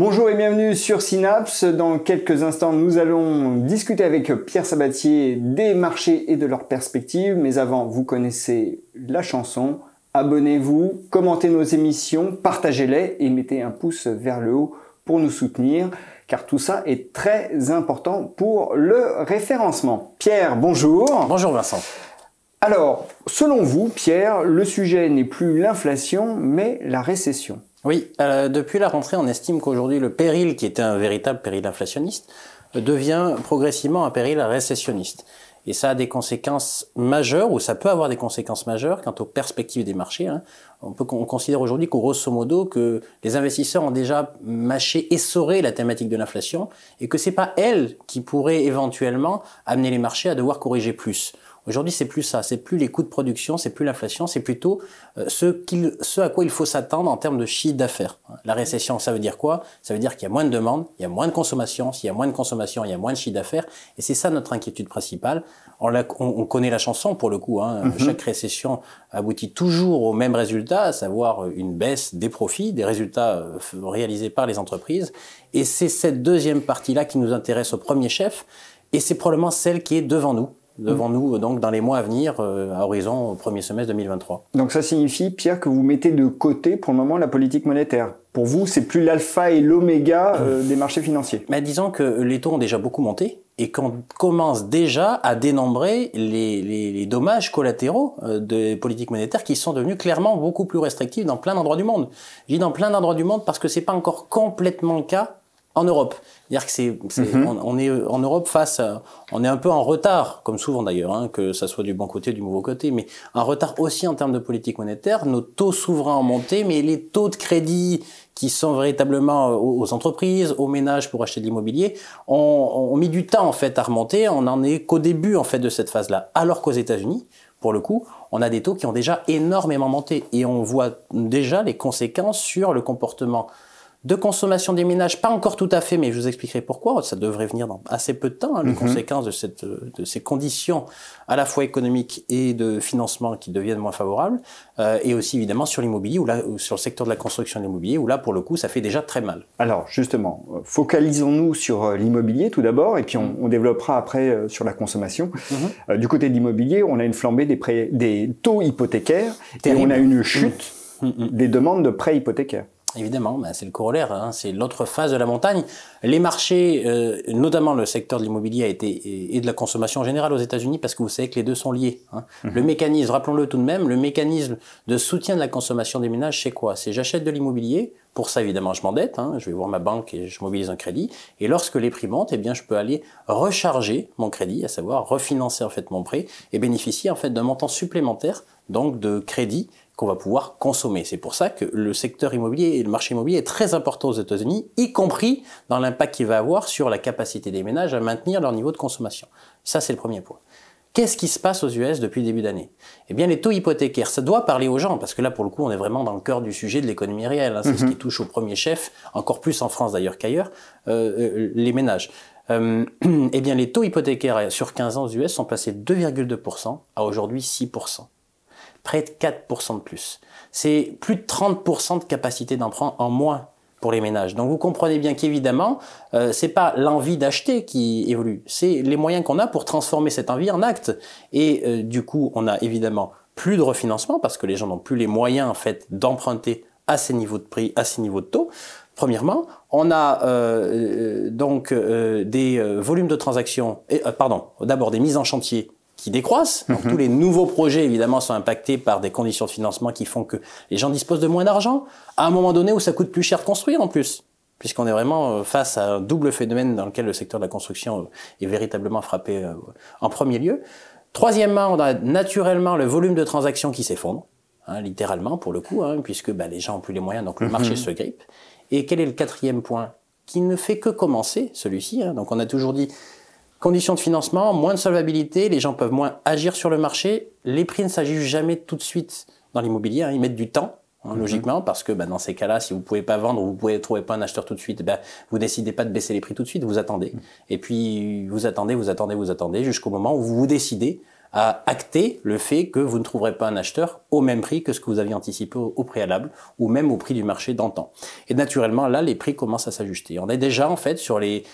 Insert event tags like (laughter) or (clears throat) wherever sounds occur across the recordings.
Bonjour et bienvenue sur Synapse. Dans quelques instants, nous allons discuter avec Pierre Sabatier des marchés et de leurs perspectives. Mais avant, vous connaissez la chanson. Abonnez-vous, commentez nos émissions, partagez-les et mettez un pouce vers le haut pour nous soutenir, car tout ça est très important pour le référencement. Pierre, bonjour. Bonjour Vincent. Alors, selon vous, Pierre, le sujet n'est plus l'inflation, mais la récession. Oui, euh, depuis la rentrée, on estime qu'aujourd'hui le péril, qui était un véritable péril inflationniste, devient progressivement un péril récessionniste. Et ça a des conséquences majeures, ou ça peut avoir des conséquences majeures quant aux perspectives des marchés. Hein. On, considère aujourd'hui qu'au grosso modo, que les investisseurs ont déjà mâché, essoré la thématique de l'inflation, et que c'est pas elle qui pourrait éventuellement amener les marchés à devoir corriger plus. Aujourd'hui, c'est plus ça, c'est plus les coûts de production, c'est plus l'inflation, c'est plutôt euh, ce, ce à quoi il faut s'attendre en termes de chiffre d'affaires. La récession, ça veut dire quoi Ça veut dire qu'il y a moins de demande, il y a moins de consommation, s'il y a moins de consommation, il y a moins de chiffre d'affaires, et c'est ça notre inquiétude principale. On, connaît la chanson pour le coup, hein. mhm. chaque récession aboutit toujours au même résultat, à savoir une baisse des profits, des résultats euh, réalisés par les entreprises, et c'est cette deuxième partie-là qui nous intéresse au premier chef, et c'est probablement celle qui est devant nous devant nous donc dans les mois à venir, euh, à horizon au premier semestre 2023. Donc ça signifie, Pierre, que vous mettez de côté pour le moment la politique monétaire. Pour vous, c'est plus l'alpha et l'oméga euh, euh, des marchés financiers. Mais disons que les taux ont déjà beaucoup monté et qu'on commence déjà à dénombrer les, dommages collatéraux des politiques monétaires qui sont devenus clairement beaucoup plus restrictives dans plein d'endroits du monde. Je dis dans plein d'endroits du monde parce que c'est pas encore complètement le cas en Europe. Mhm. on, est en Europe face, on est un peu en retard, comme souvent d'ailleurs, hein, que ça soit du bon côté, du mauvais côté, mais un retard aussi en termes de politique monétaire. Nos taux souverains ont monté, mais les taux de crédit qui sont véritablement euh, aux, entreprises, aux ménages pour acheter de l'immobilier, ont, mis du temps en fait à remonter. On n'en est qu'au début en fait de cette phase-là, alors qu'aux États-Unis, pour le coup, on a des taux qui ont déjà énormément monté et on voit déjà les conséquences sur le comportement de consommation des ménages, pas encore tout à fait, mais je vous expliquerai pourquoi. Ça devrait venir dans assez peu de temps, hein, les mhm. conséquences euh, de, ces conditions à la fois économiques et de financement qui deviennent moins favorables, euh, et aussi évidemment sur l'immobilier ou là, sur le secteur de la construction de l'immobilier, où là pour le coup ça fait déjà très mal. Alors justement, focalisons-nous sur euh, l'immobilier tout d'abord, et puis on, mhm. développera après sur la consommation. Mhm. du côté de l'immobilier, on a une flambée des, taux hypothécaires, et on a une chute des demandes de prêts hypothécaires. Évidemment, bah, c'est le corollaire, hein. c'est l'autre phase de la montagne. Les marchés, euh, notamment le secteur de l'immobilier et, et, de la consommation générale aux États-Unis, parce que vous savez que les deux sont liés. Hein. Mhm. Le mécanisme, rappelons-le tout de même, le mécanisme de soutien de la consommation des ménages, c'est quoi C'est j'achète de l'immobilier, pour ça, évidemment, je m'endette, hein, je vais voir ma banque et je mobilise un crédit. Et lorsque les prix montent, eh bien, je peux aller recharger mon crédit, à savoir refinancer en fait mon prêt et bénéficier en fait d'un montant supplémentaire, donc de crédit qu'on va pouvoir consommer. C'est pour ça que le secteur immobilier et le marché immobilier est très important aux États-Unis, y compris dans l'impact qu'il va avoir sur la capacité des ménages à maintenir leur niveau de consommation. Ça, c'est le premier point. Qu'est-ce qui se passe aux US depuis le début d'année Eh bien, les taux hypothécaires, ça doit parler aux gens, parce que là, pour le coup, on est vraiment dans le cœur du sujet de l'économie réelle. Hein. c'est ce mhm. qui touche au premier chef, encore plus en France d'ailleurs qu'ailleurs, euh, euh, les ménages. Euh, (clears throat) eh bien, les taux hypothécaires sur 15 ans aux US sont passés de 2,2% à aujourd'hui 6% près de 4% de plus. C'est plus de 30% de capacité d'emprunt en moins pour les ménages. Donc vous comprenez bien qu'évidemment, ce euh, c'est pas l'envie d'acheter qui évolue, c'est les moyens qu'on a pour transformer cette envie en acte. Et euh, du coup, on a évidemment plus de refinancement parce que les gens n'ont plus les moyens en fait d'emprunter à ces niveaux de prix, à ces niveaux de taux. Premièrement, on a euh, donc des volumes de transactions, et, pardon, d'abord des mises en chantier qui décroissent. Donc, mhm. tous les nouveaux projets, évidemment, sont impactés par des conditions de financement qui font que les gens disposent de moins d'argent, à un moment donné où ça coûte plus cher de construire en plus, puisqu'on est vraiment euh, face à un double phénomène dans lequel le secteur de la construction euh, est véritablement frappé euh, en premier lieu. Troisièmement, on a naturellement le volume de transactions qui s'effondre, hein, littéralement pour le coup, hein, puisque bah, les gens n'ont plus les moyens, donc le marché mhm. se grippe. Et quel est le quatrième point qui ne fait que commencer, celui-ci hein Donc on a toujours dit Conditions de financement, moins de solvabilité, les gens peuvent moins agir sur le marché, les prix ne s'ajustent jamais tout de suite dans l'immobilier, hein. ils mettent du temps. Hein, mhm. logiquement, parce que bah, dans ces cas-là, si vous pouvez pas vendre ou vous pouvez trouver pas un acheteur tout de suite, bah, vous décidez pas de baisser les prix tout de suite, vous attendez. Mhm. Et puis vous attendez, vous attendez, vous attendez jusqu'au moment où vous, vous décidez à acter le fait que vous ne trouverez pas un acheteur au même prix que ce que vous aviez anticipé au, préalable ou même au prix du marché d'antan. Et naturellement, là, les prix commencent à s'ajuster. On est déjà en fait sur les,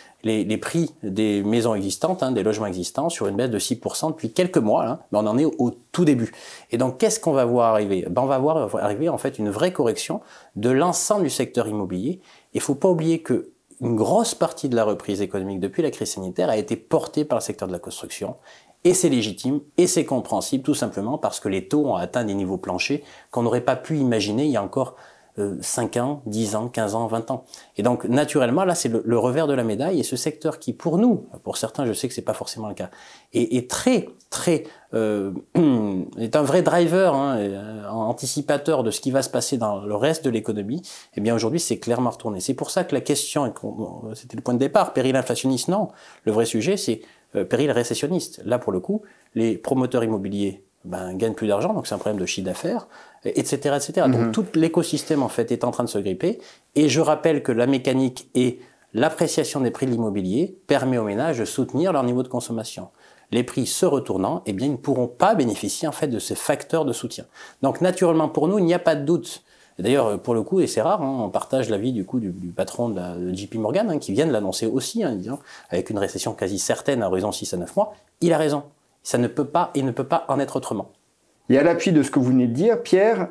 prix des maisons existantes, hein, des logements existants, sur une baisse de 6% depuis quelques mois, hein, mais on en est au, tout début. Et donc, qu'est-ce qu'on va voir arriver ben, On va voir arriver en fait une vraie correction de l'ensemble du secteur immobilier. Il faut pas oublier que une grosse partie de la reprise économique depuis la crise sanitaire a été portée par le secteur de la construction et c'est légitime et c'est compréhensible tout simplement parce que les taux ont atteint des niveaux planchers qu'on n'aurait pas pu imaginer il y a encore 5 euh, ans, 10 ans, 15 ans, 20 ans. Et donc naturellement, là, c'est le, revers de la médaille et ce secteur qui, pour nous, pour certains, je sais que c'est pas forcément le cas, est, très, très, euh, (clears throat) est un vrai driver, hein, euh, anticipateur de ce qui va se passer dans le reste de l'économie. Eh bien aujourd'hui, c'est clairement retourné. C'est pour ça que la question, c'était le point de départ, péril inflationniste, non. Le vrai sujet, c'est euh, péril récessionniste. Là, pour le coup, les promoteurs immobiliers ben, gagnent plus d'argent, donc c'est un problème de chiffre d'affaires, etc. etc. Donc mhm. tout l'écosystème, en fait, est en train de se gripper. Et je rappelle que la mécanique et l'appréciation des prix de l'immobilier permet aux ménages de soutenir leur niveau de consommation. Les prix se retournant, eh bien, ils ne pourront pas bénéficier en fait de ces facteurs de soutien. Donc naturellement, pour nous, il n'y a pas de doute. D'ailleurs, pour le coup, et c'est rare, hein, on partage l'avis du coup du, patron de, JP Morgan, hein, qui vient de l'annoncer aussi, hein, disant, avec une récession quasi certaine à horizon 6 à 9 mois, il a raison. Ça ne peut pas, et ne peut pas en être autrement. Et à l'appui de ce que vous venez de dire, Pierre,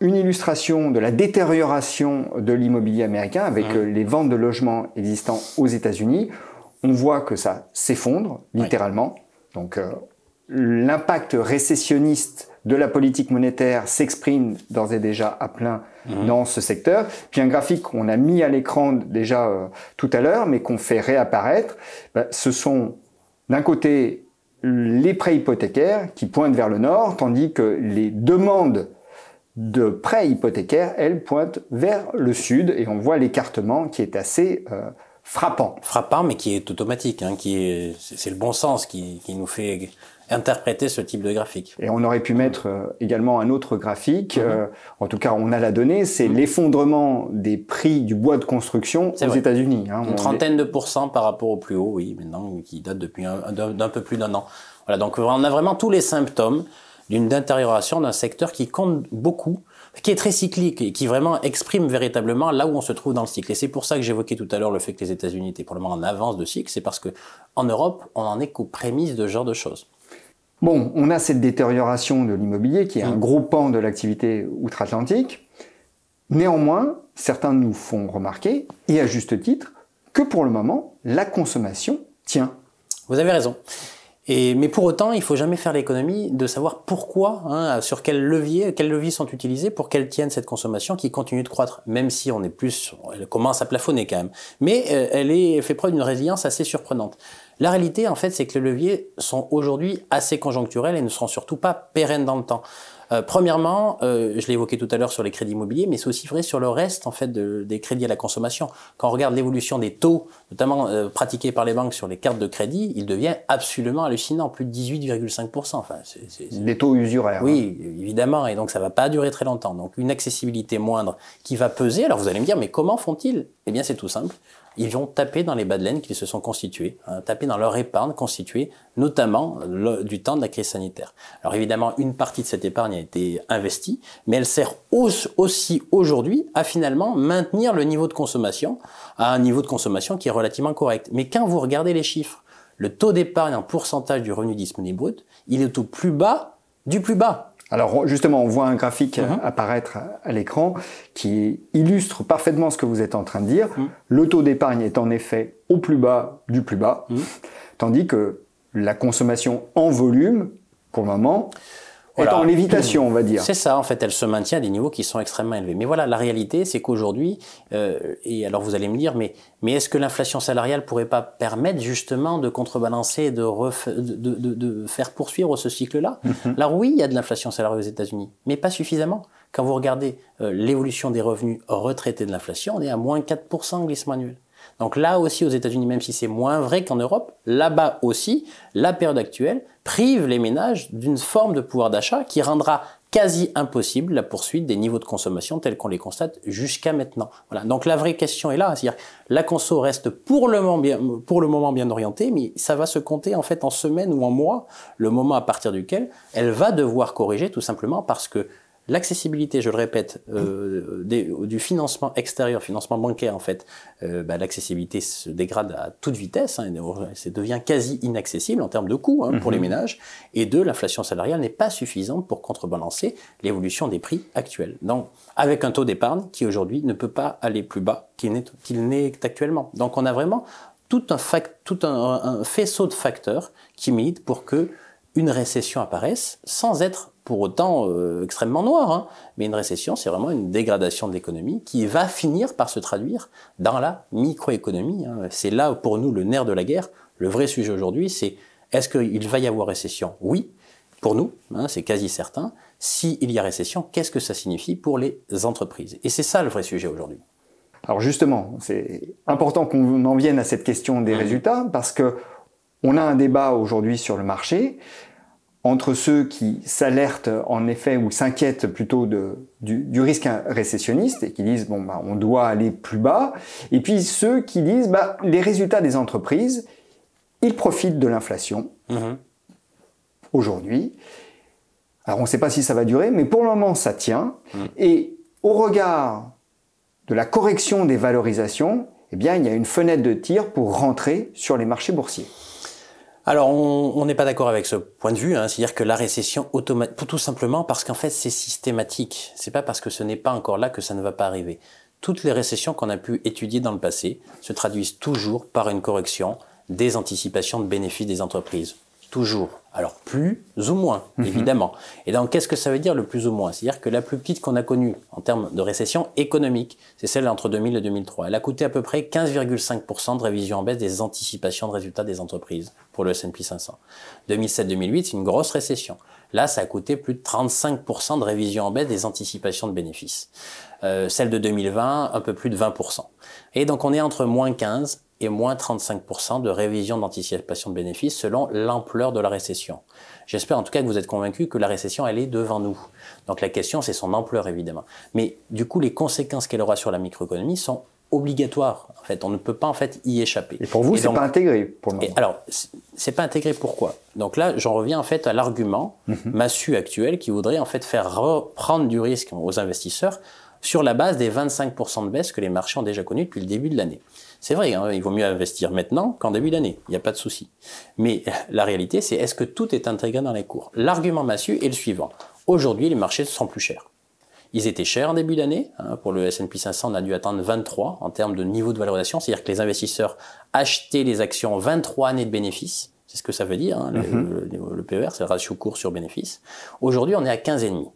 une illustration de la détérioration de l'immobilier américain avec mmh. euh, les ventes de logements existants aux États-Unis. On voit que ça s'effondre, littéralement. Donc, euh, l'impact récessionniste de la politique monétaire s'exprime d'ores et déjà à plein mhm. dans ce secteur. Puis un graphique qu'on a mis à l'écran déjà euh, tout à l'heure, mais qu'on fait réapparaître, bah, ce sont d'un côté les prêts hypothécaires qui pointent vers le nord, tandis que les demandes de prêts hypothécaires, elles pointent vers le sud, et on voit l'écartement qui est assez euh, frappant. Frappant, mais qui est automatique, hein, qui est, c'est le bon sens qui nous fait interpréter ce type de graphique. Et on aurait pu mettre euh, également un autre graphique, mhm. euh, en tout cas on a la donnée, c'est mhm. l'effondrement des prix du bois de construction aux États-Unis. Hein, Une trentaine de pourcents par rapport au plus haut, oui, maintenant, qui date depuis d'un peu plus d'un an. Voilà, donc on a vraiment tous les symptômes d'une détérioration d'un secteur qui compte beaucoup, qui est très cyclique et qui vraiment exprime véritablement là où on se trouve dans le cycle. Et c'est pour ça que j'évoquais tout à l'heure le fait que les États-Unis étaient probablement en avance de cycle, c'est parce que en Europe, on en est qu'aux prémices de ce genre de choses. Bon, on a cette détérioration de l'immobilier qui est un mm. gros pan de l'activité outre-Atlantique. Néanmoins, certains nous font remarquer, et à juste titre, que pour le moment, la consommation tient. Vous avez raison. Et, mais pour autant, il faut jamais faire l'économie de savoir pourquoi, hein, sur quel levier, quels leviers sont utilisés pour qu'elle tienne cette consommation qui continue de croître, même si on est plus, elle commence à plafonner quand même. Mais euh, elle est, fait preuve d'une résilience assez surprenante. La réalité, en fait, c'est que les leviers sont aujourd'hui assez conjoncturels et ne seront surtout pas pérennes dans le temps. Euh, premièrement, euh, je l'ai évoqué tout à l'heure sur les crédits immobiliers, mais c'est aussi vrai sur le reste en fait des crédits à la consommation. Quand on regarde l'évolution des taux, notamment euh, pratiqués par les banques sur les cartes de crédit, il devient absolument hallucinant, plus de 18,5%. Enfin, Des taux usuraires. Oui, hein. évidemment, et donc ça va pas durer très longtemps. Donc une accessibilité moindre qui va peser. Alors vous allez me dire, mais comment font-ils Eh bien, c'est tout simple ils vont taper dans les bas de laine qu'ils se sont constitués, hein, taper dans leur épargne constituée, notamment du temps de la crise sanitaire. Alors évidemment, une partie de cette épargne a été investie, mais elle sert aussi aujourd'hui à finalement maintenir le niveau de consommation à un niveau de consommation qui est relativement correct. Mais quand vous regardez les chiffres, le taux d'épargne en pourcentage du revenu disponible brut, il est au plus bas du plus bas. Alors justement, on voit un graphique mhm. apparaître à l'écran qui illustre parfaitement ce que vous êtes en train de dire. Mhm. Le taux d'épargne est en effet au plus bas du plus bas, mhm. tandis que la consommation en volume, pour le moment, en lévitation, on va dire. C'est ça, en fait, elle se maintient à des niveaux qui sont extrêmement élevés. Mais voilà, la réalité, c'est qu'aujourd'hui, euh, et alors vous allez me dire, mais, mais est-ce que l'inflation salariale pourrait pas permettre justement de contrebalancer, de, de, de, de, faire poursuivre ce cycle-là mhm. Alors oui, il y a de l'inflation salariale aux États-Unis, mais pas suffisamment. Quand vous regardez euh, l'évolution des revenus retraités de l'inflation, on est à moins 4% glissement annuel. Donc là aussi, aux États-Unis, même si c'est moins vrai qu'en Europe, là-bas aussi, la période actuelle prive les ménages d'une forme de pouvoir d'achat qui rendra quasi impossible la poursuite des niveaux de consommation tels qu'on les constate jusqu'à maintenant. Voilà. Donc la vraie question est là, c'est-à-dire la conso reste pour le, moment bien, pour le moment bien orientée, mais ça va se compter en fait en semaine ou en mois, le moment à partir duquel elle va devoir corriger tout simplement parce que L'accessibilité, je le répète, euh, du financement extérieur, financement bancaire en fait, euh, bah, l'accessibilité se dégrade à toute vitesse, hein, devient quasi inaccessible en termes de coûts hein, pour les mhm. ménages. Et deux, l'inflation salariale n'est pas suffisante pour contrebalancer l'évolution des prix actuels. Donc, avec un taux d'épargne qui aujourd'hui ne peut pas aller plus bas qu'il n'est actuellement. Donc, on a vraiment tout un, fact, tout un, faisceau de facteurs qui militent pour que une récession apparaisse sans être pour autant euh, extrêmement noir. Hein. Mais une récession, c'est vraiment une dégradation de l'économie qui va finir par se traduire dans la microéconomie. Hein. C'est là pour nous le nerf de la guerre. Le vrai sujet aujourd'hui, c'est est-ce qu'il va y avoir récession Oui, pour nous, hein, c'est quasi certain. S'il il y a récession, qu'est-ce que ça signifie pour les entreprises Et c'est ça le vrai sujet aujourd'hui. Alors justement, c'est important qu'on en vienne à cette question des mmh. résultats parce que on a un débat aujourd'hui sur le marché entre ceux qui s'alertent en effet ou s'inquiètent plutôt du, risque récessionniste et qui disent bon bah, on doit aller plus bas, et puis ceux qui disent bah les résultats des entreprises, ils profitent de l'inflation mhm. aujourd'hui. Alors on ne sait pas si ça va durer, mais pour le moment ça tient. Mhm. Et au regard de la correction des valorisations, eh bien il y a une fenêtre de tir pour rentrer sur les marchés boursiers. Alors, on n'est pas d'accord avec ce point de vue, hein, c'est-à-dire que la récession automatique, tout simplement parce qu'en fait, c'est systématique. C'est pas parce que ce n'est pas encore là que ça ne va pas arriver. Toutes les récessions qu'on a pu étudier dans le passé se traduisent toujours par une correction des anticipations de bénéfices des entreprises toujours. Alors plus ou moins, mhm. évidemment. Et donc qu'est-ce que ça veut dire le plus ou moins C'est-à-dire que la plus petite qu'on a connue en termes de récession économique, c'est celle entre 2000 et 2003. Elle a coûté à peu près 15,5% de révision en baisse des anticipations de résultats des entreprises pour le S&P 500. 2007-2008, c'est une grosse récession. Là, ça a coûté plus de 35% de révision en baisse des anticipations de bénéfices. Euh, celle de 2020, un peu plus de 20%. Et donc on est entre moins 15 moins 35% de révision d'anticipation de bénéfices selon l'ampleur de la récession. J'espère en tout cas que vous êtes convaincu que la récession, elle est devant nous. Donc la question, c'est son ampleur évidemment. Mais du coup, les conséquences qu'elle aura sur la microéconomie sont obligatoires. En fait, on ne peut pas en fait y échapper. Et pour vous, c'est pas intégré pour le moment. alors, c'est pas intégré pourquoi Donc là, j'en reviens en fait à l'argument mhm. massue actuel qui voudrait en fait faire reprendre du risque aux investisseurs sur la base des 25% de baisse que les marchés ont déjà connues depuis le début de l'année. C'est vrai, hein, il vaut mieux investir maintenant qu'en début d'année, il n'y a pas de souci. Mais euh, la réalité, c'est est-ce que tout est intégré dans les cours L'argument massue est le suivant. Aujourd'hui, les marchés sont plus chers. Ils étaient chers en début d'année. Hein, pour le S&P 500, on a dû atteindre 23 en termes de niveau de valorisation. C'est-à-dire que les investisseurs achetaient les actions 23 années de bénéfices. C'est ce que ça veut dire. Hein, mm-hmm. le, le, PER, c'est le ratio cours sur bénéfice. Aujourd'hui, on est à 15,5.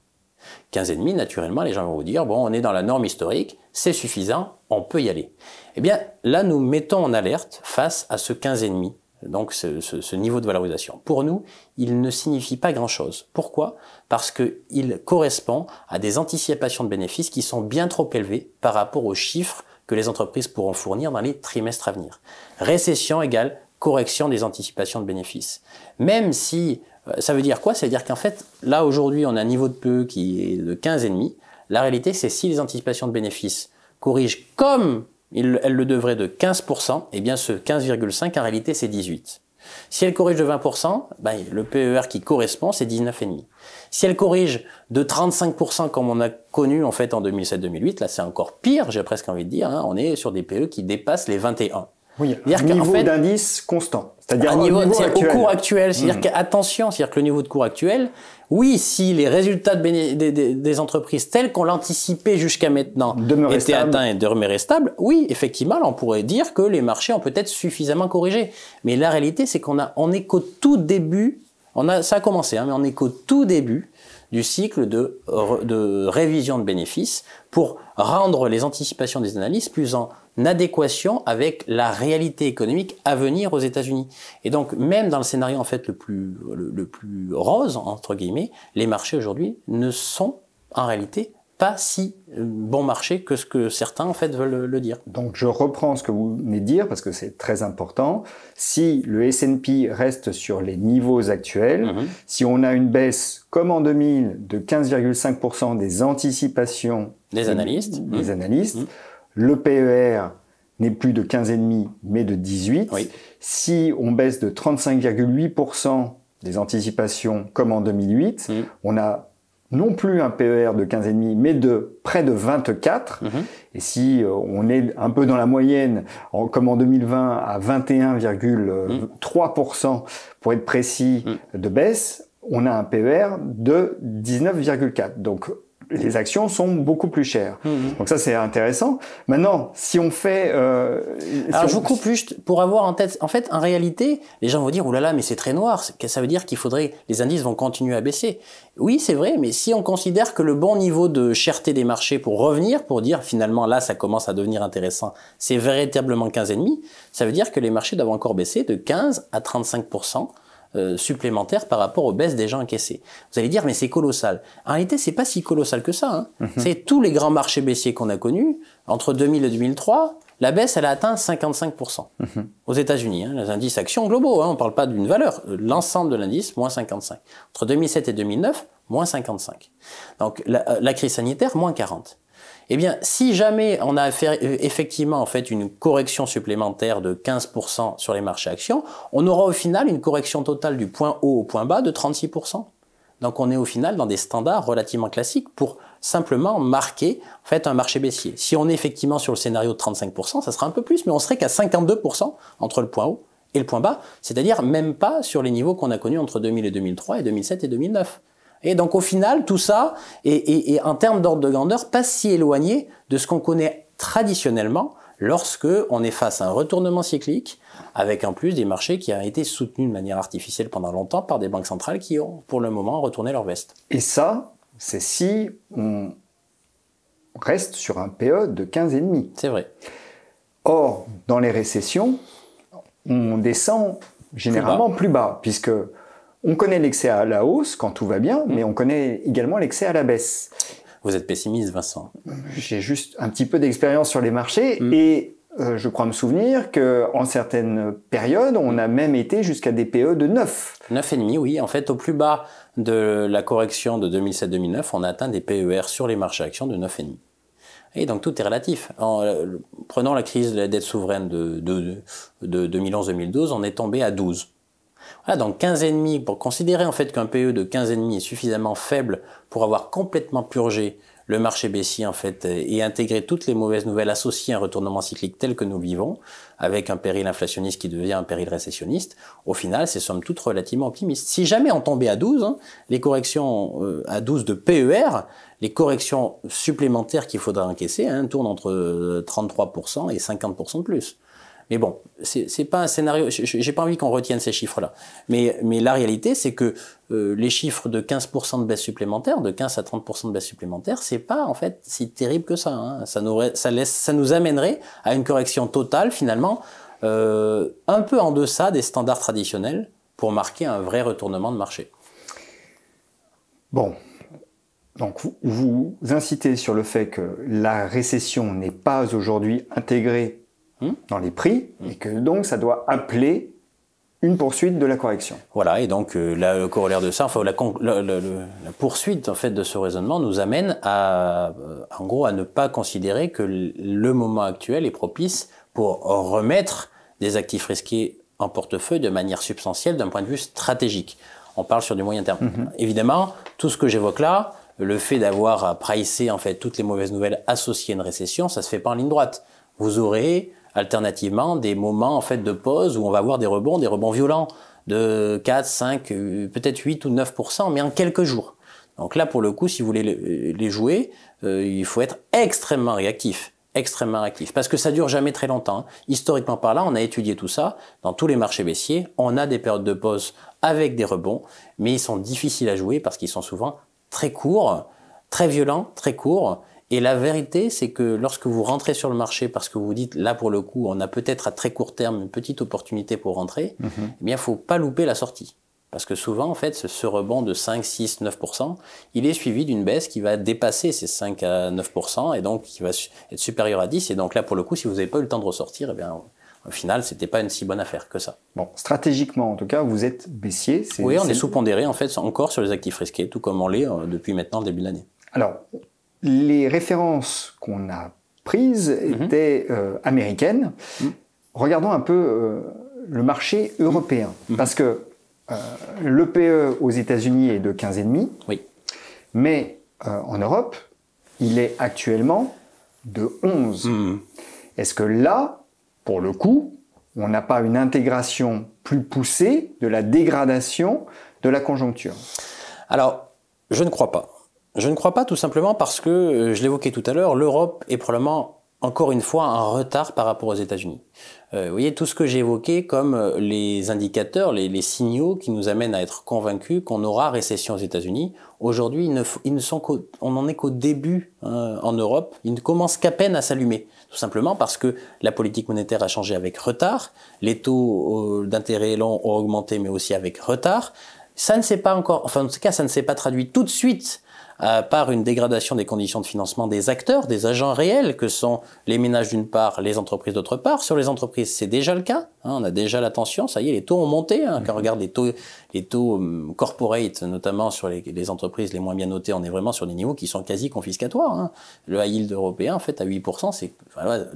15,5, naturellement, les gens vont vous dire, bon, on est dans la norme historique, c'est suffisant, on peut y aller. Eh bien, là, nous mettons en alerte face à ce 15,5, donc ce, ce, niveau de valorisation. Pour nous, il ne signifie pas grand-chose. Pourquoi Parce qu'il correspond à des anticipations de bénéfices qui sont bien trop élevées par rapport aux chiffres que les entreprises pourront fournir dans les trimestres à venir. Récession égale correction des anticipations de bénéfices. Même si euh, ça veut dire quoi Ça veut dire qu'en fait, là aujourd'hui, on a un niveau de PE qui est de 15,5. La réalité, c'est si les anticipations de bénéfices corrigent comme elles le devraient de 15%, eh bien ce 15,5 en réalité c'est 18. Si elle corrige de 20%, ben, le PER qui correspond c'est 19,5. Si elle corrige de 35% comme on a connu en fait en 2007-2008, là c'est encore pire, j'ai presque envie de dire, hein, on est sur des PE qui dépassent les 21. Oui, un niveau d'indice constant. C'est-à-dire au niveau, actuel. au cours actuel. C'est-à-dire hmm. qu'attention, c'est-à-dire que le niveau de cours actuel, oui, si les résultats des, entreprises tels qu'on l'anticipait jusqu'à maintenant étaient atteints et demeuraient stables, oui, effectivement, on pourrait dire que les marchés ont peut-être suffisamment corrigé. Mais la réalité, c'est qu'on a, on est qu'au tout début, on a, ça a commencé, hein, mais on est qu'au tout début du cycle de, de révision de bénéfices pour rendre les anticipations des analystes plus en adéquation avec la réalité économique à venir aux États-Unis. Et donc, même dans le scénario en fait le plus, le, plus rose entre guillemets, les marchés aujourd'hui ne sont en réalité pas si euh, bon marché que ce que certains en fait veulent le dire. Donc je reprends ce que vous venez de dire parce que c'est très important. Si le S&P reste sur les niveaux actuels, mm-hmm. si on a une baisse comme en 2000 de 15,5% des anticipations des analystes, des, mm-hmm. analystes. Mm-hmm le PER n'est plus de 15,5 mais de 18. Si on baisse de 35,8% des anticipations comme en 2008, mmh. on a non plus un PER de 15,5 mais de près de 24. Mmh. Et si euh, on est un peu dans la moyenne, comme en 2020 à 21,3% pour être précis mmh. de baisse, on a un PER de 19,4. Donc les actions sont beaucoup plus chères. Mmh, mmh. Donc ça, c'est intéressant. Maintenant, si on fait... Euh, Alors, juste pour avoir en tête... fait, en réalité, les gens vont dire, oulala, là là, mais c'est très noir. Ça veut dire qu'il faudrait... Les indices vont continuer à baisser. Oui, c'est vrai, mais si on considère que le bon niveau de cherté des marchés pour revenir, pour dire, finalement, là, ça commence à devenir intéressant, c'est véritablement 15,5, ça veut dire que les marchés doivent encore baisser de 15 à 35 euh, supplémentaire par rapport aux baisses déjà encaissées. Vous allez dire, mais c'est colossal. En réalité, c'est pas si colossal que ça. Hein. Mhm. C'est tous les grands marchés baissiers qu'on a connus, entre 2000 et 2003, la baisse, elle a atteint 55% mhm. aux États-Unis. Hein, les indices actions globaux, hein, on ne parle pas d'une valeur. L'ensemble de l'indice, moins 55. Entre 2007 et 2009, moins 55. Donc la, euh, la crise sanitaire, moins 40. Eh bien, si jamais on a euh, effectivement en fait une correction supplémentaire de 15% sur les marchés actions, on aura au final une correction totale du point haut au point bas de 36%. Donc on est au final dans des standards relativement classiques pour simplement marquer fait un marché baissier. Si on est effectivement sur le scénario de 35%, ça sera un peu plus, mais on serait qu'à 52% entre le point haut et le point bas, c'est-à-dire même pas sur les niveaux qu'on a connus entre 2000 et 2003 et 2007 et 2009. Et donc au final, tout ça est, en termes d'ordre de grandeur pas si éloigné de ce qu'on connaît traditionnellement lorsque on est face à un retournement cyclique, avec en plus des marchés qui ont été soutenus de manière artificielle pendant longtemps par des banques centrales qui ont pour le moment retourné leur veste. Et ça, c'est si on reste sur un PE de 15,5. C'est vrai. Or, dans les récessions, on descend généralement plus bas puisque on connaît l'excès à la hausse quand tout va bien, mmh. mais on connaît également l'excès à la baisse. Vous êtes pessimiste, Vincent. J'ai juste un petit peu d'expérience sur les marchés mmh. et euh, je crois me souvenir que en certaines périodes, on a même été jusqu'à des PE de 9. 9,5, oui. En fait, au plus bas de la correction de 2007-2009, on a atteint des PER sur les marchés actions de 9,5. Et donc tout est relatif. En euh, prenant la crise de la dette souveraine de 2011-2012, on est tombé à 12. Voilà, donc 15,5, pour considérer en fait qu'un PE de 15,5 est suffisamment faible pour avoir complètement purgé le marché baissier en fait et intégrer toutes les mauvaises nouvelles associées à un retournement cyclique tel que nous vivons, avec un péril inflationniste qui devient un péril récessionniste, au final c'est somme toutes relativement optimistes. Si jamais on tombait à 12, hein, les corrections euh, à 12 de PER, les corrections supplémentaires qu'il faudra encaisser hein, tournent entre 33% euh, et 50% de plus. Mais bon, c'est pas un scénario. J'ai pas envie qu'on retienne ces chiffres-là. Mais, mais la réalité, c'est que euh, les chiffres de 15% de baisse supplémentaire, de 15 à 30% de baisse supplémentaire, c'est pas en fait si terrible que ça. Hein. Ça, nous, ça, laisse, ça nous amènerait à une correction totale finalement, euh, un peu en deçà des standards traditionnels pour marquer un vrai retournement de marché. Bon, donc vous, vous incitez sur le fait que la récession n'est pas aujourd'hui intégrée Hmm? dans les prix, hmm. et que donc ça doit appeler une poursuite de la correction. Voilà, et donc euh, la, corollaire de ça, enfin la, poursuite en fait de ce raisonnement nous amène à, euh, en gros, à ne pas considérer que le moment actuel est propice pour remettre des actifs risqués en portefeuille de manière substantielle d'un point de vue stratégique. On parle sur du moyen terme. Mm-hmm. Évidemment, tout ce que j'évoque là, le fait d'avoir à en fait toutes les mauvaises nouvelles associées à une récession, ça se fait pas en ligne droite. Vous aurez alternativement des moments en fait de pause où on va avoir des rebonds, des rebonds violents de 4, 5, peut-être 8 ou 9 mais en quelques jours. Donc là, pour le coup, si vous voulez les jouer, euh, il faut être extrêmement réactif extrêmement réactif parce que ça dure jamais très longtemps. Hein. Historiquement parlant, on a étudié tout ça dans tous les marchés baissiers, on a des périodes de pause avec des rebonds, mais ils sont difficiles à jouer parce qu'ils sont souvent très courts, très violents, très courts et la vérité, c'est que lorsque vous rentrez sur le marché parce que vous dites, là pour le coup, on a peut-être à très court terme une petite opportunité pour rentrer, mhm. eh bien, il faut pas louper la sortie. Parce que souvent, en fait, ce rebond de 5, 6, 9%, il est suivi d'une baisse qui va dépasser ces 5 à 9%, et donc qui va être supérieure à 10. Et donc là, pour le coup, si vous n'avez pas eu le temps de ressortir, eh bien, au final, n'était pas une si bonne affaire que ça. Bon, stratégiquement, en tout cas, vous êtes baissier. Oui, on est sous-pondéré, en fait, encore sur les actifs risqués, tout comme on l'est euh, depuis maintenant le début de l'année. Alors, les références qu'on a prises mhm. étaient euh, américaines. Mhm. Regardons un peu euh, le marché mhm. européen. Parce que euh, le l'EPE aux États-Unis est de 15,5. Oui. Mais en Europe, il est actuellement de 11. Est-ce que là, pour le coup, on n'a pas une intégration plus poussée de la dégradation de la conjoncture Alors, je ne crois pas. Je ne crois pas tout simplement parce que, euh, je l'évoquais tout à l'heure, l'Europe est probablement encore une fois en retard par rapport aux États-Unis. Euh, vous voyez tout ce que j'ai évoqué comme euh, les indicateurs, les, signaux qui nous amènent à être convaincus qu'on aura récession aux États-Unis. Aujourd'hui, ils ne, ne on n'en est qu'au début hein, en Europe. Ils ne commencent qu'à peine à s'allumer, tout simplement parce que la politique monétaire a changé avec retard, les taux d'intérêt longs ont augmenté, mais aussi avec retard. Ça ne s'est pas encore, enfin en tout cas, ça ne s'est pas traduit tout de suite euh, par une dégradation des conditions de financement des acteurs, des agents réels que sont les ménages d'une part, les entreprises d'autre part. Sur les entreprises, c'est déjà le cas. Hein, on a déjà la tension. Ça y est, les taux ont monté. Hein, quand on mhm. regarde les taux, les taux hum, corporate, notamment sur les, les, entreprises les moins bien notées, on est vraiment sur des niveaux qui sont quasi confiscatoires. Hein. Le high yield européen, en fait, à 8%, c'est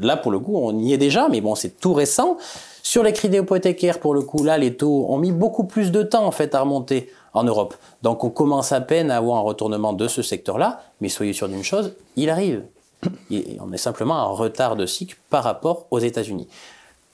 là pour le coup, on y est déjà, mais bon, c'est tout récent. Sur les crédits hypothécaires, pour le coup, là, les taux ont mis beaucoup plus de temps en fait à remonter en Europe. Donc on commence à peine à avoir un retournement de ce secteur-là, mais soyez sûr d'une chose, il arrive. Et on est simplement en retard de cycle par rapport aux États-Unis.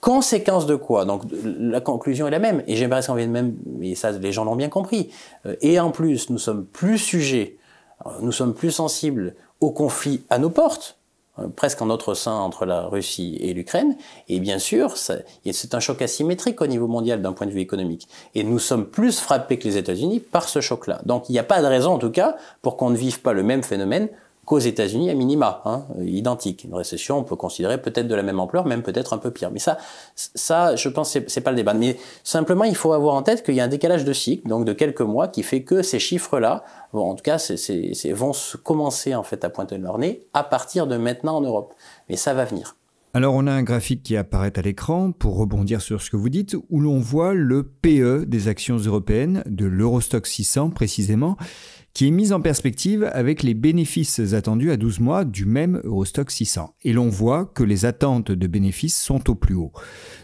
Conséquence de quoi Donc la conclusion est la même, et j'aimerais qu'on vienne même, mais ça les gens l'ont bien compris. Euh, et en plus, nous sommes plus sujets, euh, nous sommes plus sensibles aux conflits à nos portes, euh, presque en notre sein entre la Russie et l'Ukraine. Et bien sûr, c'est un choc asymétrique au niveau mondial d'un point de vue économique. Et nous sommes plus frappés que les États-Unis par ce choc-là. Donc il n'y a pas de raison, en tout cas, pour qu'on ne vive pas le même phénomène qu'aux États-Unis à minima, hein, euh, identique. Une récession, on peut considérer peut-être de la même ampleur, même peut-être un peu pire. Mais ça, ça, je pense, c'est pas le débat. Mais simplement, il faut avoir en tête qu'il y a un décalage de cycle, donc de quelques mois, qui fait que ces chiffres-là, en tout cas, vont se commencer en fait à pointer leur nez à partir de maintenant en Europe. Mais ça va venir. Alors on a un graphique qui apparaît à l'écran pour rebondir sur ce que vous dites, où l'on voit le PE des actions européennes, de l'Eurostock 600 précisément, qui est mise en perspective avec les bénéfices attendus à 12 mois du même Eurostock 600. Et l'on voit que les attentes de bénéfices sont au plus haut.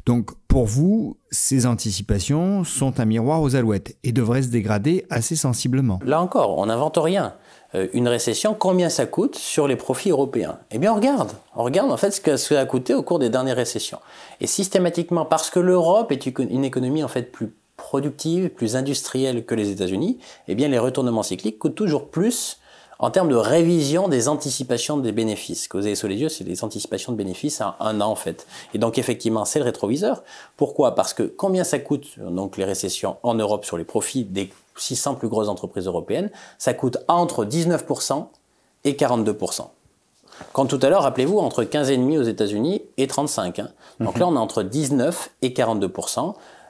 Donc pour vous, ces anticipations sont un miroir aux alouettes et devraient se dégrader assez sensiblement. Là encore, on n'invente rien. Euh, une récession, combien ça coûte sur les profits européens Eh bien, on regarde. On regarde en fait ce que ça a coûté au cours des dernières récessions. Et systématiquement, parce que l'Europe est une économie en fait plus productive, plus industrielles que les États-Unis, eh bien les retournements cycliques coûtent toujours plus en termes de révision des anticipations des bénéfices. Que vous avez sous les yeux, c'est les anticipations de bénéfices à un an en fait. Et donc effectivement, c'est le rétroviseur. Pourquoi Parce que combien ça coûte donc les récessions en Europe sur les profits des 600 plus grosses entreprises européennes Ça coûte entre 19% et 42%. Quand tout à l'heure, rappelez-vous, entre 15,5 aux États-Unis et 35. Hein. Donc mhm. là, on est entre 19 et 42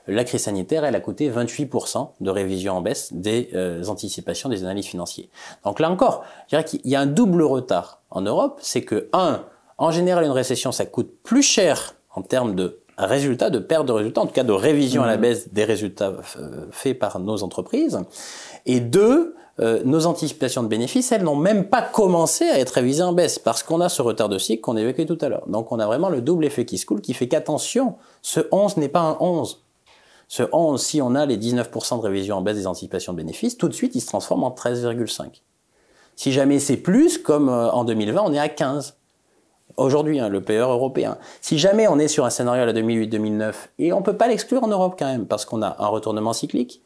la crise sanitaire, elle a coûté 28% de révision en baisse des euh, anticipations des analyses financières. Donc là encore, je dirais qu'il y a un double retard en Europe, c'est que, un, en général, une récession, ça coûte plus cher en termes de résultats, de perte de résultats, en tout cas de révision à la mmh. baisse des résultats euh, faits par nos entreprises. Et deux, euh, nos anticipations de bénéfices, elles n'ont même pas commencé à être révisées en baisse parce qu'on a ce retard de cycle qu'on évoquait tout à l'heure. Donc on a vraiment le double effet qui se coule qui fait qu'attention, ce 11 n'est pas un 11. Ce 11, si on a les 19% de révision en baisse des anticipations de bénéfices, tout de suite, il se transforme en 13,5. Si jamais c'est plus, comme euh, en 2020, on est à 15. Aujourd'hui, hein, le PER européen. Si jamais on est sur un scénario à la 2008-2009, et on ne peut pas l'exclure en Europe quand même, parce qu'on a un retournement cyclique,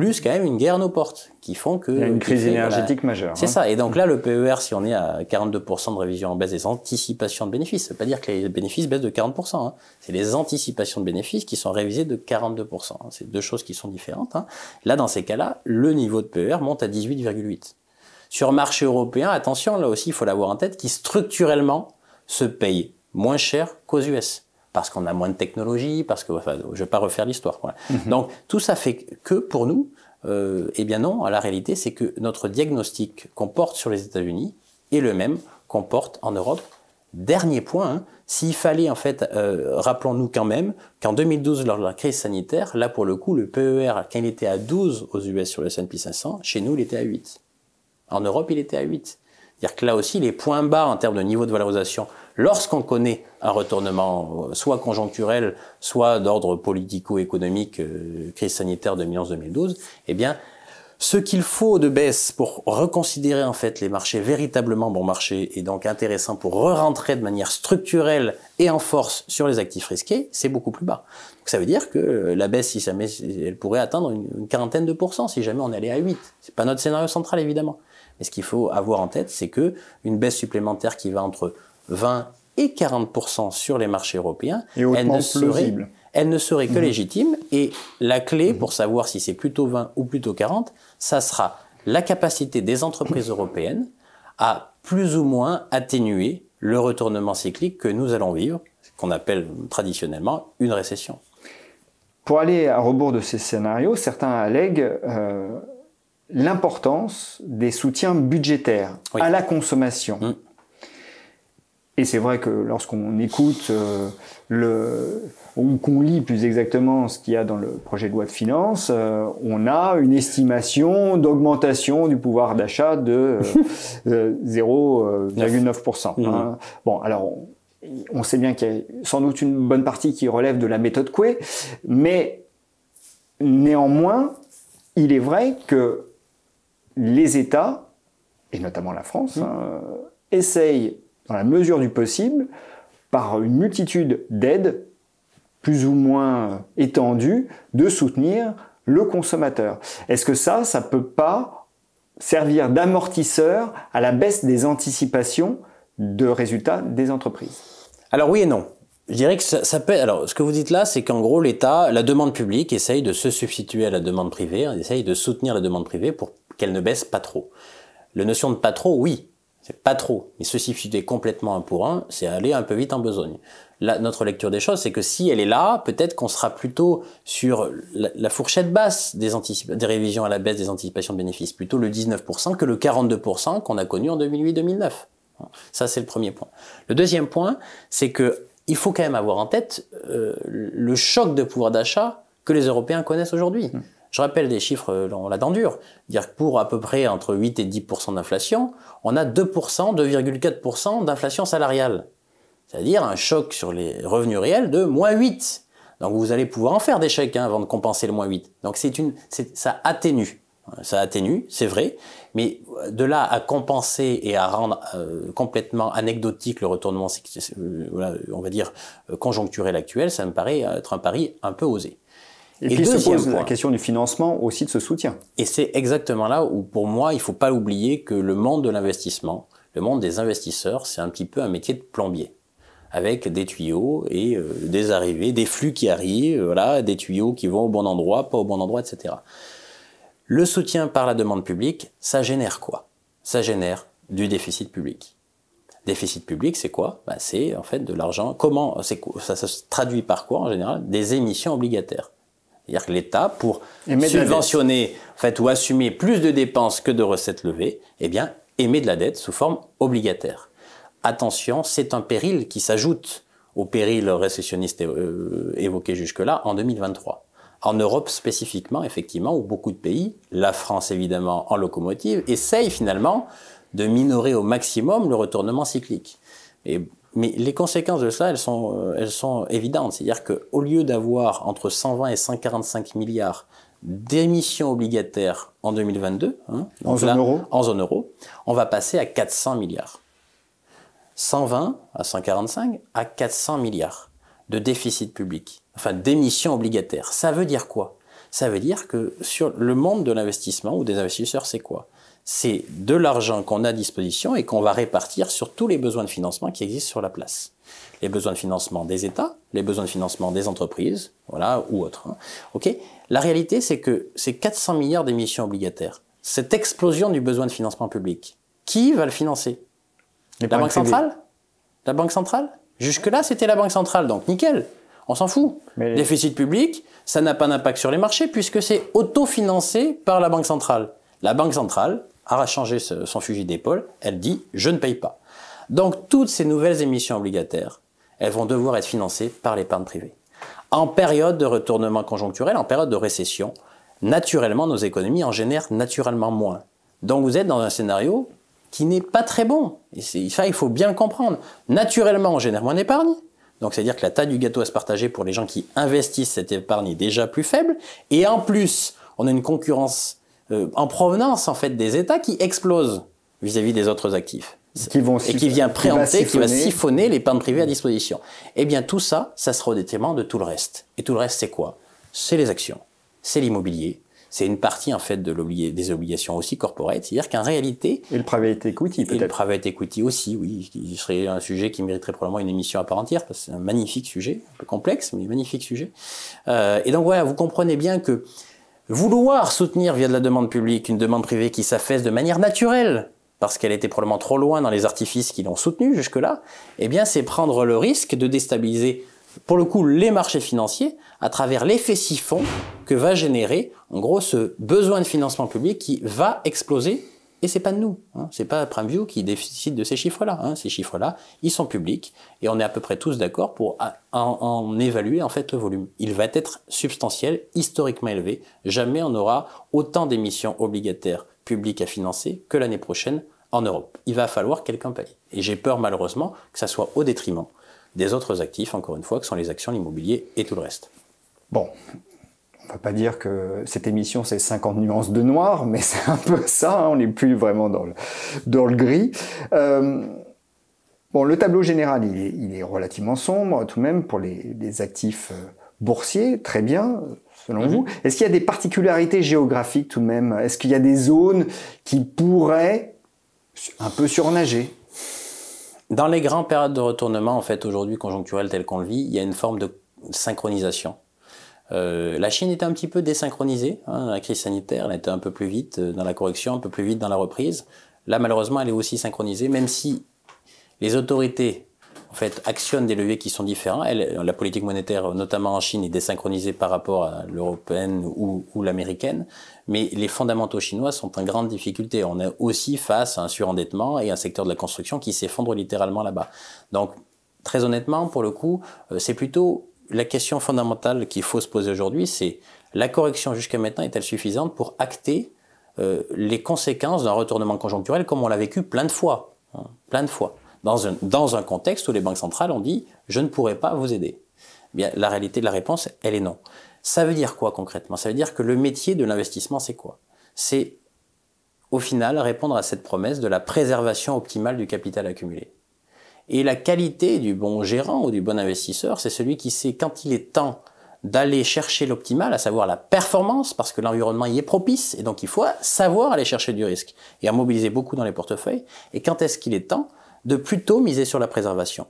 plus quand même une guerre à nos portes, qui font que... une crise énergétique majeure. C'est hein. ça, et donc là, le PER, si on est à 42% de révision en baisse des anticipations de bénéfices, ça veut pas dire que les bénéfices baissent de 40%, hein. c'est les anticipations de bénéfices qui sont révisées de 42%, hein. c'est deux choses qui sont différentes. Là, dans ces cas-là, le niveau de PER monte à 18,8. Sur marché européen, attention, là aussi, il faut l'avoir en tête, qui structurellement se paye moins cher qu'aux US parce qu'on a moins de technologie, parce que je ne vais pas refaire l'histoire. Mhm. Donc tout ça fait que pour nous, euh, eh bien non, la réalité c'est que notre diagnostic qu'on porte sur les États-Unis est le même qu'on porte en Europe. Dernier point, hein, s'il fallait en fait, euh, rappelons-nous quand même qu'en 2012 lors de la crise sanitaire, là pour le coup, le PER quand il était à 12 aux US sur le S&P 500, chez nous il était à 8. En Europe il était à 8. C'est-à-dire que là aussi, les points bas en termes de niveau de valorisation, lorsqu'on connaît un retournement, euh, soit conjoncturel, soit d'ordre politico-économique, euh, crise sanitaire 2011-2012, eh bien, ce qu'il faut de baisse pour reconsidérer en fait les marchés véritablement bon marché et donc intéressant pour re-rentrer de manière structurelle et en force sur les actifs risqués, c'est beaucoup plus bas. Donc ça veut dire que euh, la baisse, si ça elle pourrait atteindre une, quarantaine de pourcents si jamais on allait à 8. C'est pas notre scénario central évidemment. Mais ce qu'il faut avoir en tête, c'est que une baisse supplémentaire qui va entre 20 et 40% sur les marchés européens, elle, ne serait, elle ne serait que mhm. légitime. Et la clé mhm. pour savoir si c'est plutôt 20 ou plutôt 40, ça sera la capacité des entreprises européennes à plus ou moins atténuer le retournement cyclique que nous allons vivre, ce qu'on appelle traditionnellement une récession. Pour aller à rebours de ces scénarios, certains allèguent euh, l'importance des soutiens budgétaires à la consommation. Mm. Et c'est vrai que lorsqu'on écoute euh, le ou qu'on lit plus exactement ce qu'il y a dans le projet de loi de finances, euh, on a une estimation d'augmentation du pouvoir d'achat de 0,9%. Euh, hein. mm. Bon, alors on, sait bien qu'il y a sans doute une bonne partie qui relève de la méthode Coué, mais néanmoins, il est vrai que les États, et notamment la France, mmh. hein, essayent, dans la mesure du possible, par une multitude d'aides, plus ou moins euh, étendues, de soutenir le consommateur. Est-ce que ça, ça peut pas servir d'amortisseur à la baisse des anticipations de résultats des entreprises Alors oui et non. Je dirais que ça, ça, peut. Alors, ce que vous dites là, c'est qu'en gros, l'État, la demande publique essaye de se substituer à la demande privée, hein, essaye de soutenir la demande privée pour qu'elle ne baisse pas trop. La notion de pas trop, oui, c'est pas trop, mais se substituer complètement un pour un, c'est aller un peu vite en besogne. notre lecture des choses, c'est que si elle est là, peut-être qu'on sera plutôt sur la, fourchette basse des, des révisions à la baisse des anticipations de bénéfices, plutôt le 19% que le 42% qu'on a connu en 2008-2009. Ça, c'est le premier point. Le deuxième point, c'est que il faut quand même avoir en tête euh, le choc de pouvoir d'achat que les Européens connaissent aujourd'hui. Mmh. Je rappelle des chiffres, on l'a denture. Dire que pour à peu près entre 8 et 10% d'inflation, on a 2%, 2,4% d'inflation salariale. C'est-à-dire un choc sur les revenus réels de moins 8. Donc vous allez pouvoir en faire des chèques hein, avant de compenser le moins 8. Donc c'est une, ça atténue. Ça atténue, c'est vrai, mais de là à compenser et à rendre euh, complètement anecdotique le retournement, euh, on va dire, euh, conjoncturel actuel, ça me paraît être un pari un peu osé. Et, puis se pose la question du financement aussi de ce soutien. Et c'est exactement là où, pour moi, il ne faut pas oublier que le monde de l'investissement, le monde des investisseurs, c'est un petit peu un métier de plombier avec des tuyaux et euh, des arrivées, des flux qui arrivent, voilà, des tuyaux qui vont au bon endroit, pas au bon endroit, etc. Le soutien par la demande publique, ça génère quoi Ça génère du déficit public. Déficit public, c'est quoi bah, C'est en fait de l'argent. Comment ça, ça se traduit par quoi en général Des émissions obligataires. C'est-à-dire que l'État, pour subventionner fait, ou assumer plus de dépenses que de recettes levées, eh bien, émet de la dette sous forme obligataire. Attention, c'est un péril qui s'ajoute au péril récessionniste euh, évoqué jusque-là en 2023. En Europe spécifiquement, effectivement, où beaucoup de pays, la France évidemment en locomotive, essayent finalement de minorer au maximum le retournement cyclique. Et mais les conséquences de cela, elles sont, euh, évidentes. C'est-à-dire qu'au lieu d'avoir entre 120 et 145 milliards d'émissions obligataires en 2022, hein, en, zone euro. en zone euro, on va passer à 400 milliards. 120 à 145 à 400 milliards de déficit public, enfin d'émissions obligataires. Ça veut dire quoi Ça veut dire que sur le monde de l'investissement ou des investisseurs, c'est quoi c'est de l'argent qu'on a à disposition et qu'on va répartir sur tous les besoins de financement qui existent sur la place. Les besoins de financement des États, les besoins de financement des entreprises, voilà, ou autres. Hein. Ok. la réalité, c'est que c'est 400 milliards d'émissions obligataires. Cette explosion du besoin de financement public, qui va le financer la banque, centrale La banque centrale Jusque-là, c'était la banque centrale, donc nickel. On s'en fout. Déficit public, ça n'a pas d'impact sur les marchés puisque c'est autofinancé par la banque centrale. La banque centrale, a changé son fusil d'épaule, elle dit je ne paye pas. Donc toutes ces nouvelles émissions obligataires, elles vont devoir être financées par l'épargne privée. En période de retournement conjoncturel, en période de récession, naturellement nos économies en génèrent naturellement moins. Donc vous êtes dans un scénario qui n'est pas très bon. ça, il faut bien le comprendre. Naturellement, on génère moins d'épargne. Donc c'est-à-dire que la taille du gâteau à se partager pour les gens qui investissent cette épargne est déjà plus faible. Et en plus, on a une concurrence euh, en provenance en fait des États qui explosent vis-à-vis des autres actifs. Qui vont et qui vient préempter, qui va siphonner, les va privées à disposition. Eh bien tout ça, ça sera au détriment de tout le reste. Et tout le reste, c'est quoi C'est les actions, c'est l'immobilier, c'est une partie en fait de des obligations aussi corporelles. c'est-à-dire qu'en réalité et le private equity peut-être le private equity aussi, oui, Ce serait un sujet qui mériterait probablement une émission à part entière parce que c'est un magnifique sujet, un peu complexe mais magnifique sujet. Euh, et donc voilà, vous comprenez bien que vouloir soutenir via de la demande publique une demande privée qui s'affaisse de manière naturelle, parce qu'elle était probablement trop loin dans les artifices qui l'ont soutenue jusque-là, eh bien c'est prendre le risque de déstabiliser pour le coup les marchés financiers à travers l'effet siphon que va générer en gros ce besoin de financement public qui va exploser c'est pas de nous, hein. c'est pas PrimeView qui déficite de ces chiffres-là. Hein. Ces chiffres-là, ils sont publics et on est à peu près tous d'accord pour ah, en, évaluer en fait le volume. Il va être substantiel, historiquement élevé. Jamais on n'aura autant d'émissions obligataires publiques à financer que l'année prochaine en Europe. Il va falloir quelqu'un paye. Et j'ai peur malheureusement que ça soit au détriment des autres actifs, encore une fois, que sont les actions, l'immobilier et tout le reste. Bon, on va pas dire que cette émission c'est 50 nuances de noir, mais c'est un peu ça, hein, on n'est plus vraiment dans le, dans le gris. Euh, bon, le tableau général, il est, relativement sombre tout de même pour les, actifs euh, boursiers, très bien, selon vous. Est-ce qu'il y a des particularités géographiques tout de même Est-ce qu'il y a des zones qui pourraient un peu surnager Dans les grandes périodes de retournement, en fait, aujourd'hui conjoncturelles telles qu'on le vit, il y a une forme de synchronisation euh, la Chine était un petit peu désynchronisée, hein, la crise sanitaire, elle était un peu plus vite euh, dans la correction, un peu plus vite dans la reprise. Là, malheureusement, elle est aussi synchronisée, même si les autorités en fait, actionnent des leviers qui sont différents. la politique monétaire, notamment en Chine, est désynchronisée par rapport à l'européenne ou, l'américaine, mais les fondamentaux chinois sont en grande difficulté. On est aussi face à un surendettement et un secteur de la construction qui s'effondre littéralement là-bas. Donc, très honnêtement, pour le coup, euh, c'est plutôt la question fondamentale qu'il faut se poser aujourd'hui, c'est la correction jusqu'à maintenant est-elle suffisante pour acter euh, les conséquences d'un retournement conjoncturel comme on l'a vécu plein de fois, hein, plein de fois, dans un, dans un contexte où les banques centrales ont dit je ne pourrai pas vous aider. Eh bien, la réalité de la réponse, elle est non. Ça veut dire quoi concrètement Ça veut dire que le métier de l'investissement, c'est quoi C'est au final répondre à cette promesse de la préservation optimale du capital accumulé. Et la qualité du bon gérant ou du bon investisseur, c'est celui qui sait quand il est temps d'aller chercher l'optimal, à savoir la performance, parce que l'environnement y est propice, et donc il faut savoir aller chercher du risque, et à mobiliser beaucoup dans les portefeuilles, et quand est-ce qu'il est temps de plutôt miser sur la préservation.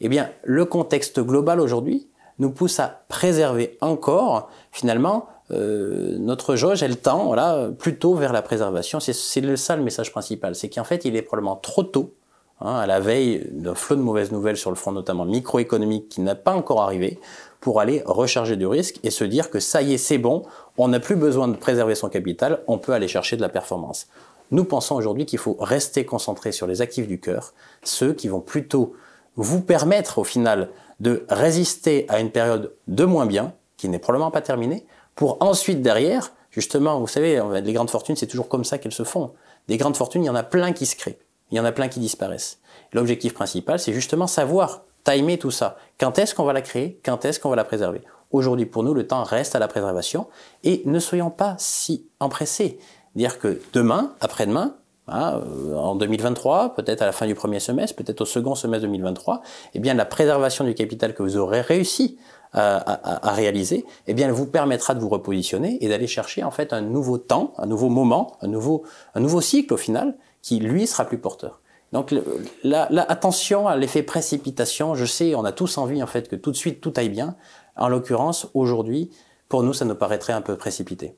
Eh bien, le contexte global aujourd'hui nous pousse à préserver encore, finalement, euh, notre jauge, elle tend voilà, plutôt vers la préservation. C'est ça le message principal, c'est qu'en fait, il est probablement trop tôt Hein, à la veille d'un flot de mauvaises nouvelles sur le front notamment microéconomique qui n'a pas encore arrivé, pour aller recharger du risque et se dire que ça y est, c'est bon, on n'a plus besoin de préserver son capital, on peut aller chercher de la performance. Nous pensons aujourd'hui qu'il faut rester concentré sur les actifs du cœur, ceux qui vont plutôt vous permettre au final de résister à une période de moins bien, qui n'est probablement pas terminée, pour ensuite derrière, justement, vous savez, les grandes fortunes, c'est toujours comme ça qu'elles se font. Des grandes fortunes, il y en a plein qui se créent il y en a plein qui disparaissent. L'objectif principal, c'est justement savoir timer tout ça. Quand est-ce qu'on va la créer Quand est-ce qu'on va la préserver Aujourd'hui, pour nous, le temps reste à la préservation et ne soyons pas si empressés. Dire que demain, après-demain, hein, euh, en 2023, peut-être à la fin du premier semestre, peut-être au second semestre 2023, eh bien, la préservation du capital que vous aurez réussi euh, à, réaliser, eh bien, vous permettra de vous repositionner et d'aller chercher en fait un nouveau temps, un nouveau moment, un nouveau cycle au final qui lui sera plus porteur. Donc la attention à l'effet précipitation. Je sais, on a tous envie en fait que tout de suite tout aille bien. En l'occurrence, aujourd'hui, pour nous, ça nous paraîtrait un peu précipité.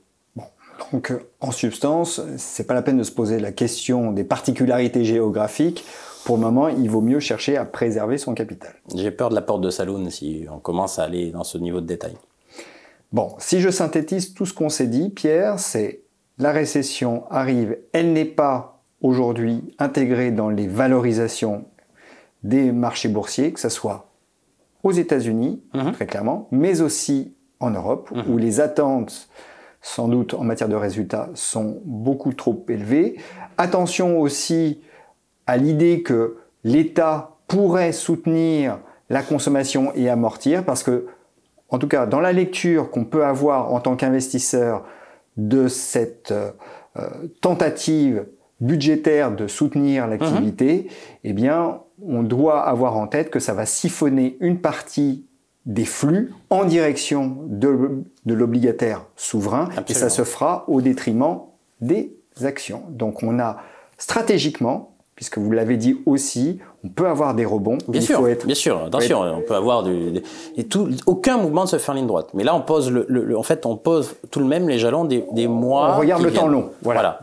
donc euh, en substance, c'est pas la peine de se poser la question des particularités géographiques. Pour le moment, il vaut mieux chercher à préserver son capital. J'ai peur de la porte de saloon si on commence à aller dans ce niveau de détail. Bon, si je synthétise tout ce qu'on s'est dit, Pierre, c'est la récession arrive, elle n'est pas aujourd'hui intégré dans les valorisations des marchés boursiers, que ce soit aux États-Unis, mhm. très clairement, mais aussi en Europe, mhm. où les attentes, sans doute en matière de résultats, sont beaucoup trop élevées. Attention aussi à l'idée que l'État pourrait soutenir la consommation et amortir, parce que, en tout cas, dans la lecture qu'on peut avoir en tant qu'investisseur de cette euh, tentative budgétaire de soutenir mhm. l'activité, eh bien, on doit avoir en tête que ça va siphonner une partie des flux en direction de, l'obligataire souverain et ça se fera au détriment des actions. Donc on a stratégiquement, puisque vous l'avez dit aussi, on peut avoir des rebonds. Bien il sûr, faut être, bien sûr, attention, on peut avoir du, et tout, aucun mouvement ne se fait en ligne droite. Mais là, on pose le, en fait, on pose tout de même les jalons des, des mois. On regarde le temps long. voilà.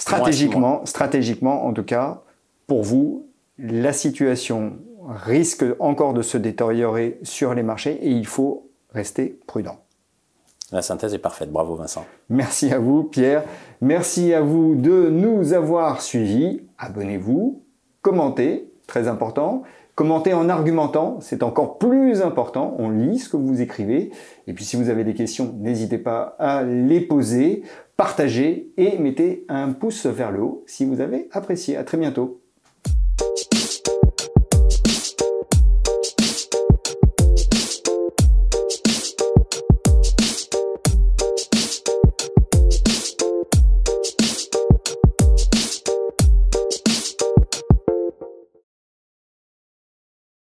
Stratégiquement, stratégiquement, en tout cas, pour vous, la situation risque encore de se détériorer sur les marchés et il faut rester prudent. La synthèse est parfaite. Bravo Vincent. Merci à vous Pierre. Merci à vous de nous avoir suivis. Abonnez-vous, commentez, très important. Commentez en argumentant, c'est encore plus important. On lit ce que vous écrivez. Et puis si vous avez des questions, n'hésitez pas à les poser partagez et mettez un pouce vers le haut si vous avez apprécié. À très bientôt.